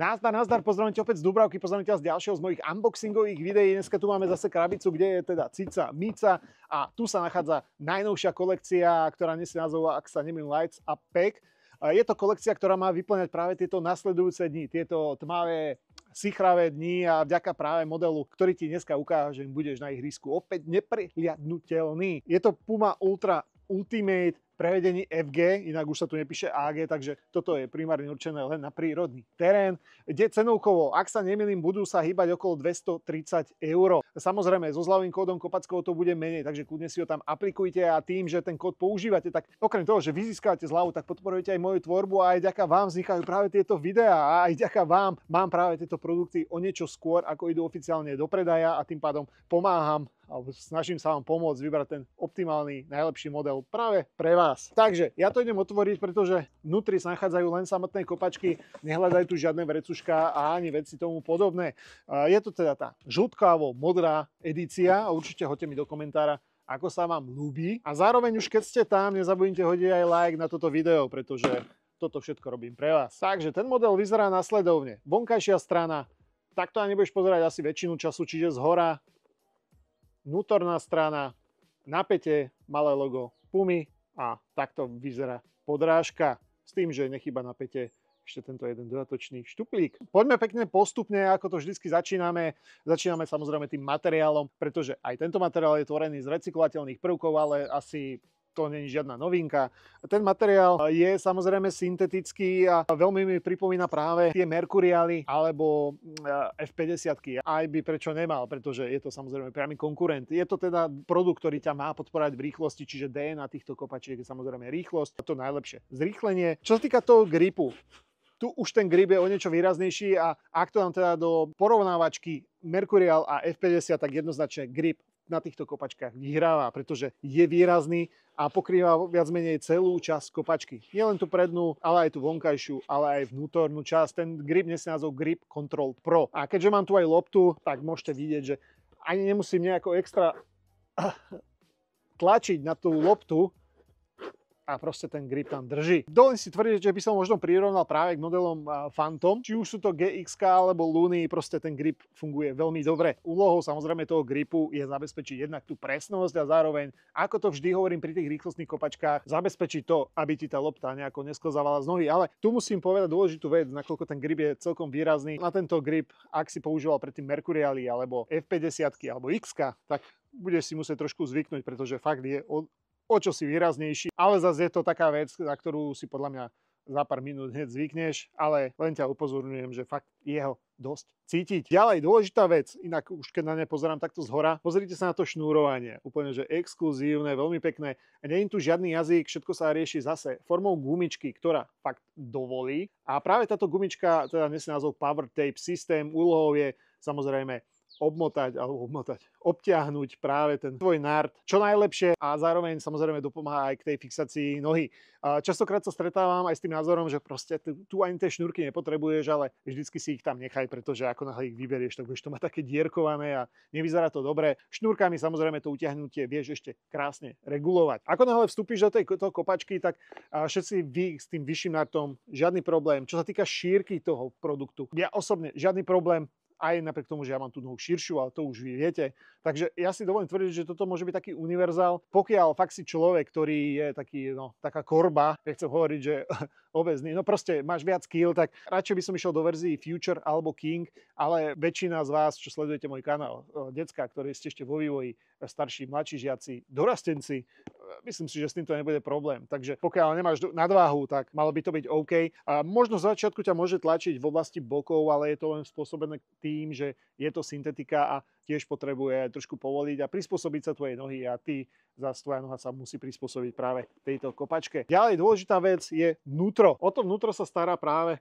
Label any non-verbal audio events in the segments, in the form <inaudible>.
Nazdar, nazdar, pozdravím ťa opäť z Dubravky, pozdravím ťa z ďalšieho z mojich unboxingových videí. Dneska tu máme zase krabicu, kde je teda cica, mica a tu sa nachádza najnovšia kolekcia, ktorá nesie názov, ak sa nemým, Lights a Pack. Je to kolekcia, ktorá má vyplňať práve tieto nasledujúce dni, tieto tmavé sichravé dni a vďaka práve modelu, ktorý ti dneska ukážem, budeš na ihrisku opäť neprihliadnutelný. Je to Puma Ultra Ultimate prevedení FG, inak už sa tu nepíše AG, takže toto je primárne určené len na prírodný terén, kde cenovkovo, ak sa nemilím, budú sa hýbať okolo 230 eur. Samozrejme, so zľavým kódom Kopackovo to bude menej, takže kľudne si ho tam aplikujte a tým, že ten kód používate, tak okrem toho, že vy získate zľavu, tak podporujete aj moju tvorbu a aj ďaká vám vznikajú práve tieto videá a aj ďaká vám mám práve tieto produkty o niečo skôr, ako idú oficiálne do predaja a tým pádom pomáham alebo snažím sa vám pomôcť vybrať ten optimálny, najlepší model práve pre vás. Takže ja to idem otvoriť, pretože vnútri sa nachádzajú len samotné kopačky, nehľadajú tu žiadne vrecuška a ani veci tomu podobné. Je to teda tá žltkávo modrá edícia, určite hoďte mi do komentára, ako sa vám ľúbi. A zároveň už keď ste tam, nezabudnite hodiť aj like na toto video, pretože toto všetko robím pre vás. Takže ten model vyzerá nasledovne. Vonkajšia strana, takto ani nebudeš pozerať asi väčšinu času, čiže z hora vnútorná strana, napätie, malé logo Pumy a takto vyzerá podrážka s tým, že nechyba napätie ešte tento jeden dodatočný štuplík. Poďme pekne postupne, ako to vždycky začíname. Začíname samozrejme tým materiálom, pretože aj tento materiál je tvorený z recyklovateľných prvkov, ale asi to není žiadna novinka. Ten materiál eh, je samozrejme syntetický a veľmi mi pripomína práve tie Merkuriály alebo eh, F50. Aj by prečo nemal, pretože je to samozrejme priamy konkurent. Je to teda produkt, ktorý ťa má podporať v rýchlosti, čiže DNA týchto kopačiek je samozrejme rýchlosť. To najlepšie. Zrýchlenie. Čo sa týka toho gripu, tu už ten grip je o niečo výraznejší a ak to nám teda do porovnávačky Mercurial a F50, tak jednoznačne grip na týchto kopačkách vyhráva, pretože je výrazný a pokrýva viac menej celú časť kopačky. Nie len tú prednú, ale aj tú vonkajšiu, ale aj vnútornú časť. Ten grip nesie názov Grip Control Pro. A keďže mám tu aj loptu, tak môžete vidieť, že ani nemusím nejako extra tlačiť na tú loptu, a proste ten grip tam drží. Dovolím si tvrdiť, že by som možno prirovnal práve k modelom Phantom. Či už sú to GX alebo Luny, proste ten grip funguje veľmi dobre. Úlohou samozrejme toho gripu je zabezpečiť jednak tú presnosť a zároveň, ako to vždy hovorím pri tých rýchlostných kopačkách, zabezpečiť to, aby ti tá lopta nejako nesklzávala z nohy. Ale tu musím povedať dôležitú vec, nakoľko ten grip je celkom výrazný. Na tento grip, ak si používal predtým Mercuriali alebo F50 alebo X, tak budeš si musieť trošku zvyknúť, pretože fakt je o čo si výraznejší, ale zase je to taká vec, za ktorú si podľa mňa za pár minút hneď zvykneš, ale len ťa upozorňujem, že fakt jeho dosť cítiť. Ďalej, dôležitá vec, inak už keď na ne pozerám takto zhora, pozrite sa na to šnúrovanie. Úplne, že exkluzívne, veľmi pekné. A nie je tu žiadny jazyk, všetko sa rieši zase formou gumičky, ktorá fakt dovolí. A práve táto gumička teda nesie názov Power Tape System. Úlohou je samozrejme obmotať alebo obmotať, obťahnuť práve ten tvoj nárt čo najlepšie a zároveň samozrejme dopomáha aj k tej fixácii nohy. častokrát sa stretávam aj s tým názorom, že proste tu, tu ani tie šnúrky nepotrebuješ, ale vždycky si ich tam nechaj, pretože ako náhle ich vyberieš, tak budeš to mať také dierkované a nevyzerá to dobre. Šnúrkami samozrejme to utiahnutie vieš ešte krásne regulovať. Ako náhle vstúpiš do tej toho kopačky, tak všetci vy s tým vyšším nartom žiadny problém. Čo sa týka šírky toho produktu, ja osobne žiadny problém, aj napriek tomu, že ja mám tú nohu širšiu, ale to už vy viete. Takže ja si dovolím tvrdiť, že toto môže byť taký univerzál, pokiaľ fakt si človek, ktorý je taký, no, taká korba, ja chcem hovoriť, že <laughs> obezný, no proste máš viac skill, tak radšej by som išiel do verzii Future alebo King, ale väčšina z vás, čo sledujete môj kanál, decka, ktorí ste ešte vo vývoji, starší, mladší žiaci, dorastenci, myslím si, že s týmto nebude problém. Takže pokiaľ nemáš nadváhu, tak malo by to byť OK. A možno v začiatku ťa môže tlačiť v oblasti bokov, ale je to len spôsobené tým, že je to syntetika a tiež potrebuje trošku povoliť a prispôsobiť sa tvoje nohy a ty za tvoja noha sa musí prispôsobiť práve tejto kopačke. Ďalej dôležitá vec je vnútro. O to vnútro sa stará práve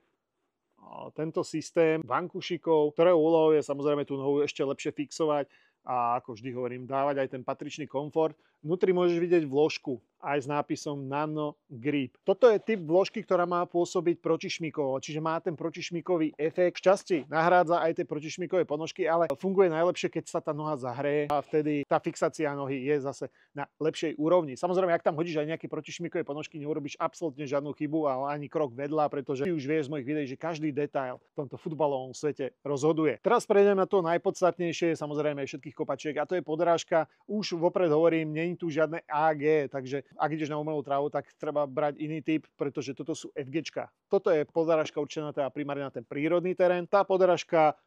tento systém vankušikov, ktoré úlohou je samozrejme tú nohu ešte lepšie fixovať, a ako vždy hovorím, dávať aj ten patričný komfort. Vnútri môžeš vidieť vložku, aj s nápisom Nano Grip. Toto je typ vložky, ktorá má pôsobiť protišmikovo, čiže má ten protišmikový efekt. časti nahrádza aj tie protišmikové ponožky, ale funguje najlepšie, keď sa tá noha zahreje a vtedy tá fixácia nohy je zase na lepšej úrovni. Samozrejme, ak tam hodíš aj nejaké protišmikové ponožky, neurobiš absolútne žiadnu chybu a ani krok vedľa, pretože ty už vieš z mojich videí, že každý detail v tomto futbalovom svete rozhoduje. Teraz prejdem na to najpodstatnejšie, samozrejme všetkých kopačiek a to je podrážka. Už vopred hovorím, není tu žiadne AG, takže ak ideš na umelú trávu, tak treba brať iný typ, pretože toto sú FGčka. Toto je podaražka určená teda primárne na ten prírodný terén. Tá podaražka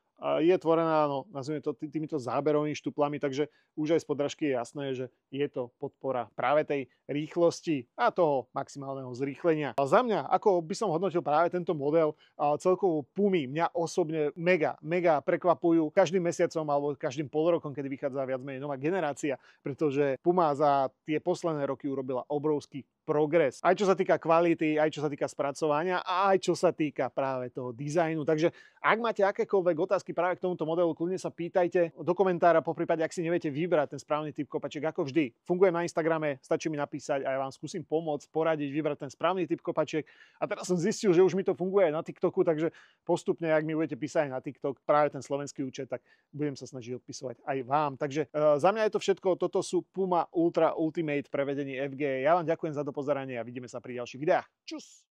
je tvorená, no, nazvime to týmito záberovými štuplami, takže už aj z podražky je jasné, že je to podpora práve tej rýchlosti a toho maximálneho zrýchlenia. A za mňa, ako by som hodnotil práve tento model, celkovo Pumy mňa osobne mega, mega prekvapujú každým mesiacom alebo každým polrokom, kedy vychádza viac menej nová generácia, pretože Puma za tie posledné roky urobila obrovský progres. Aj čo sa týka kvality, aj čo sa týka spracovania a aj čo sa týka práve toho dizajnu. Takže ak máte akékoľvek otázky, otázky práve k tomuto modelu, kľudne sa pýtajte do komentára, po prípade, ak si neviete vybrať ten správny typ kopačiek, ako vždy. Fungujem na Instagrame, stačí mi napísať a ja vám skúsim pomôcť, poradiť, vybrať ten správny typ kopačiek. A teraz som zistil, že už mi to funguje aj na TikToku, takže postupne, ak mi budete písať aj na TikTok práve ten slovenský účet, tak budem sa snažiť odpisovať aj vám. Takže e, za mňa je to všetko. Toto sú Puma Ultra Ultimate prevedenie FG. Ja vám ďakujem za dopozeranie a vidíme sa pri ďalších videách. Čus!